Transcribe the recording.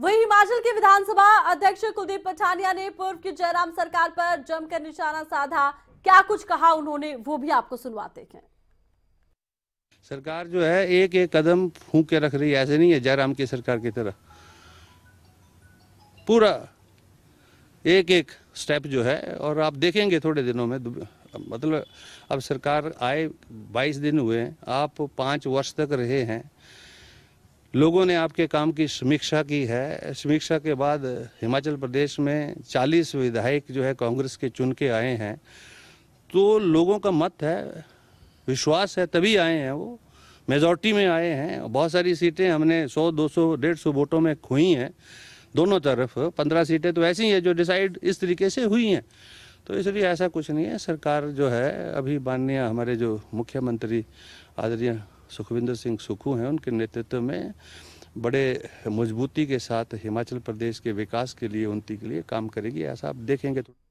वहीं हिमाचल के विधानसभा अध्यक्ष कुलदीप पठानिया ने पूर्व की जयराम सरकार पर जमकर निशाना साधा क्या कुछ कहा उन्होंने वो भी आपको सुनवाते हैं सरकार जो है एक एक कदम फूक के रख रही है ऐसे नहीं है जयराम की सरकार की तरह पूरा एक एक स्टेप जो है और आप देखेंगे थोड़े दिनों में मतलब अब सरकार आए 22 दिन हुए हैं आप पाँच वर्ष तक रहे हैं लोगों ने आपके काम की समीक्षा की है समीक्षा के बाद हिमाचल प्रदेश में 40 विधायक जो है कांग्रेस के चुन के आए हैं तो लोगों का मत है विश्वास है तभी आए हैं वो मेजॉरिटी में आए हैं बहुत सारी सीटें हमने 100 200 150 वोटों में खोई हैं दोनों तरफ पंद्रह सीटें तो ऐसी हैं जो डिसाइड इस तरीके से हुई हैं तो इसलिए ऐसा कुछ नहीं है सरकार जो है अभी माननीय हमारे जो मुख्यमंत्री आदरिया सुखविंदर सिंह सुखू हैं उनके नेतृत्व में बड़े मजबूती के साथ हिमाचल प्रदेश के विकास के लिए उन्नति के लिए काम करेगी ऐसा आप देखेंगे तो